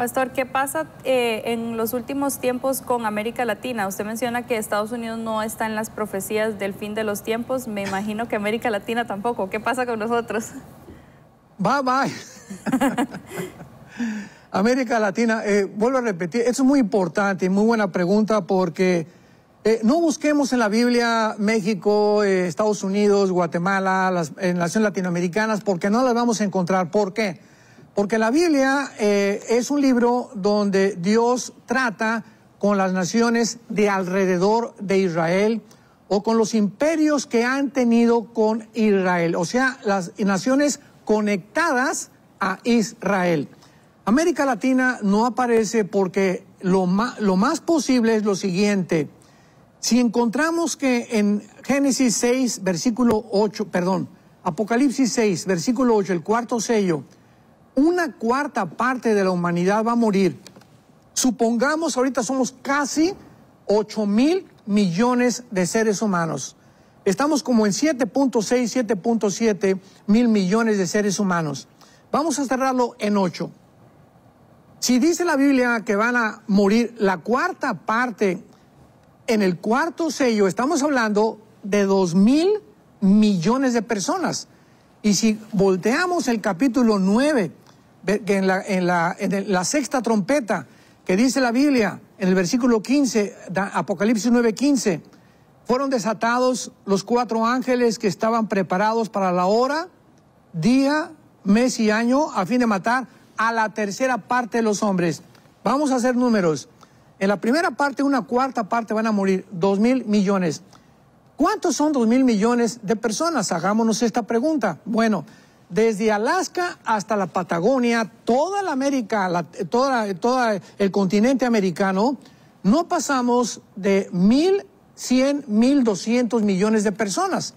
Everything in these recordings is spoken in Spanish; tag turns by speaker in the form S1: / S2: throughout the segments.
S1: Pastor, ¿qué pasa eh, en los últimos tiempos con América Latina? Usted menciona que Estados Unidos no está en las profecías del fin de los tiempos, me imagino que América Latina tampoco. ¿Qué pasa con nosotros? Bye bye. América Latina, eh, vuelvo a repetir, eso es muy importante y muy buena pregunta porque eh, no busquemos en la Biblia México, Estados Unidos, Guatemala, las naciones latinoamericanas porque no las vamos a encontrar. ¿Por qué? Porque la Biblia eh, es un libro donde Dios trata con las naciones de alrededor de Israel o con los imperios que han tenido con Israel, o sea, las naciones conectadas a Israel. América Latina no aparece porque lo lo más posible es lo siguiente. Si encontramos que en Génesis 6, versículo 8, perdón, Apocalipsis 6, versículo 8, el cuarto sello, una cuarta parte de la humanidad va a morir. Supongamos, ahorita somos casi 8 mil millones de seres humanos. Estamos como en 7.6, 7.7 mil millones de seres humanos. Vamos a cerrarlo en 8. Si dice la Biblia que van a morir la cuarta parte en el cuarto sello, estamos hablando de 2 mil millones de personas. Y si volteamos el capítulo 9, en la, en la sexta trompeta que dice la Biblia en el versículo 15, Apocalipsis 9:15, fueron desatados los cuatro ángeles que estaban preparados para la hora, día, mes y año a fin de matar a la tercera parte de los hombres. Vamos a hacer números. En la primera parte, una cuarta parte van a morir, dos mil millones. ¿Cuántos son dos mil millones de personas? Hagámonos esta pregunta. Bueno, desde Alaska hasta la Patagonia, toda la América, toda, todo el continente americano, no pasamos de 1.100, 1.200 millones de personas.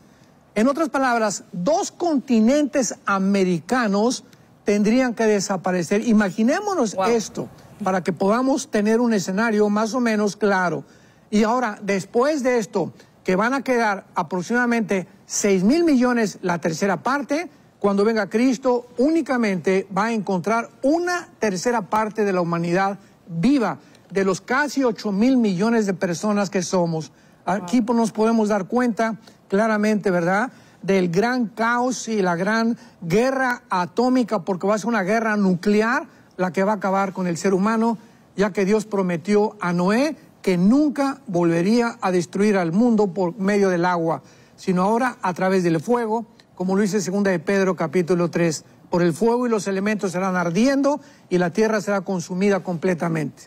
S1: En otras palabras, dos continentes americanos tendrían que desaparecer. Imaginémonos esto para que podamos tener un escenario más o menos claro. Y ahora, después de esto, que van a quedar aproximadamente seis mil millones la tercera parte, cuando venga Cristo, únicamente va a encontrar una tercera parte de la humanidad viva, de los casi 8 mil millones de personas que somos. Aquí nos podemos dar cuenta claramente, ¿verdad? Del gran caos y la gran guerra atómica, porque va a ser una guerra nuclear la que va a acabar con el ser humano, ya que Dios prometió a Noé que nunca volvería a destruir al mundo por medio del agua, sino ahora a través del fuego, como lo dice segunda de Pedro capítulo 3, por el fuego y los elementos serán ardiendo y la tierra será consumida completamente.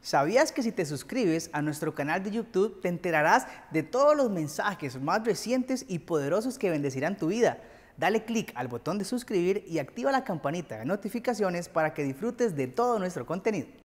S1: ¿Sabías que si te suscribes a nuestro canal de YouTube te enterarás de todos los mensajes más recientes y poderosos que bendecirán tu vida? Dale click al botón de suscribir y activa la campanita de notificaciones para que disfrutes de todo nuestro contenido.